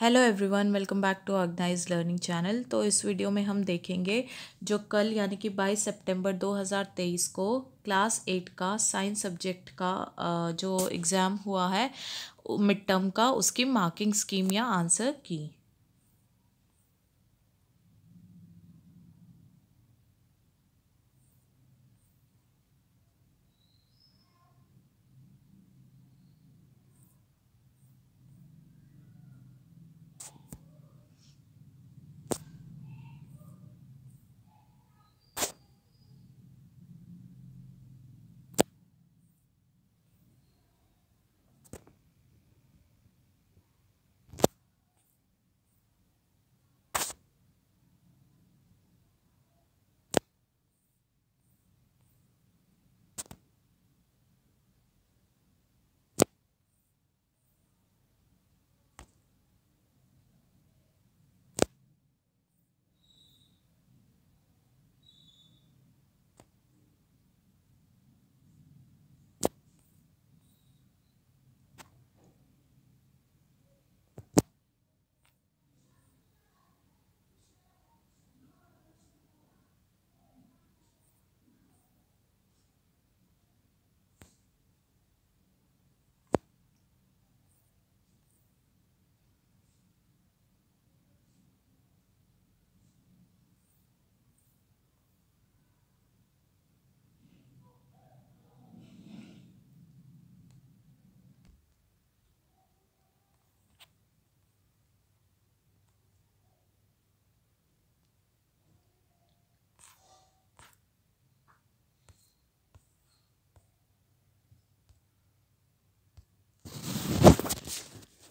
hello everyone welcome back to organise learning channel तो इस video में हम देखेंगे जो कल यानी कि 22 सितंबर 2023 को क्लास एट का साइंस सब्जेक्ट का जो एग्ज़ाम हुआ है मिड टर्म का उसकी मार्किंग स्कीम या आंसर की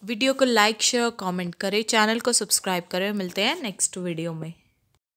वीडियो को लाइक शेयर और कमेंट करें चैनल को सब्सक्राइब करें मिलते हैं नेक्स्ट वीडियो में